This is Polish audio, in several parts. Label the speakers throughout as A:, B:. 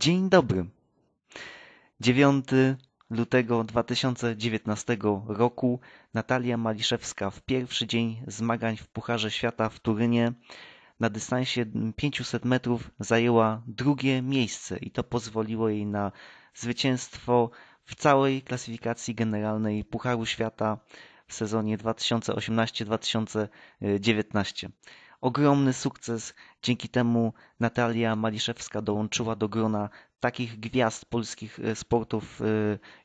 A: Dzień dobry. 9 lutego 2019 roku Natalia Maliszewska w pierwszy dzień zmagań w Pucharze Świata w Turynie na dystansie 500 metrów zajęła drugie miejsce i to pozwoliło jej na zwycięstwo w całej klasyfikacji generalnej Pucharu Świata w sezonie 2018-2019. Ogromny sukces, dzięki temu Natalia Maliszewska dołączyła do grona takich gwiazd polskich e, sportów e,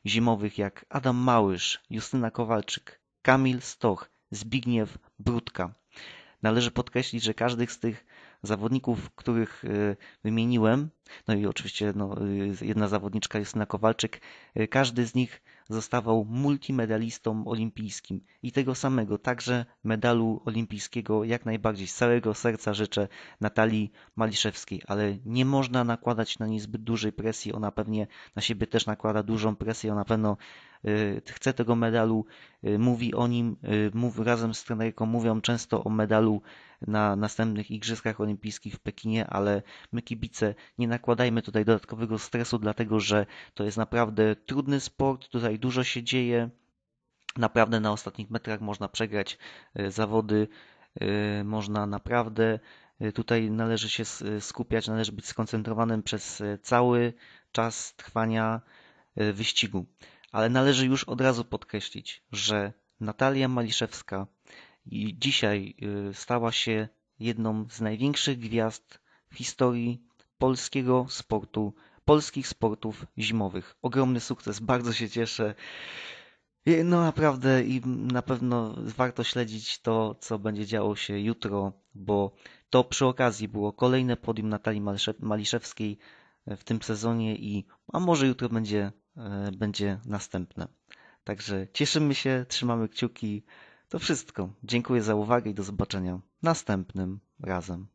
A: zimowych jak Adam Małysz, Justyna Kowalczyk, Kamil Stoch, Zbigniew Brudka. Należy podkreślić, że każdy z tych zawodników, których y, wymieniłem, no i oczywiście no, y, jedna zawodniczka Justyna Kowalczyk, y, każdy z nich zostawał multimedalistą olimpijskim i tego samego, także medalu olimpijskiego jak najbardziej z całego serca życzę Natalii Maliszewskiej, ale nie można nakładać na niej zbyt dużej presji, ona pewnie na siebie też nakłada dużą presję, ona pewno chce tego medalu, mówi o nim, razem z trenerką mówią często o medalu na następnych Igrzyskach Olimpijskich w Pekinie, ale my kibice nie nakładajmy tutaj dodatkowego stresu, dlatego że to jest naprawdę trudny sport, tutaj dużo się dzieje. Naprawdę na ostatnich metrach można przegrać e, zawody, e, można naprawdę e, tutaj należy się skupiać, należy być skoncentrowanym przez cały czas trwania wyścigu. Ale należy już od razu podkreślić, że Natalia Maliszewska i dzisiaj y, stała się jedną z największych gwiazd w historii polskiego sportu, polskich sportów zimowych. Ogromny sukces, bardzo się cieszę. No naprawdę i na pewno warto śledzić to, co będzie działo się jutro, bo to przy okazji było kolejne podium Natalii Maliszewskiej y, w tym sezonie i a może jutro będzie, y, będzie następne. Także cieszymy się, trzymamy kciuki. To wszystko, dziękuję za uwagę i do zobaczenia następnym razem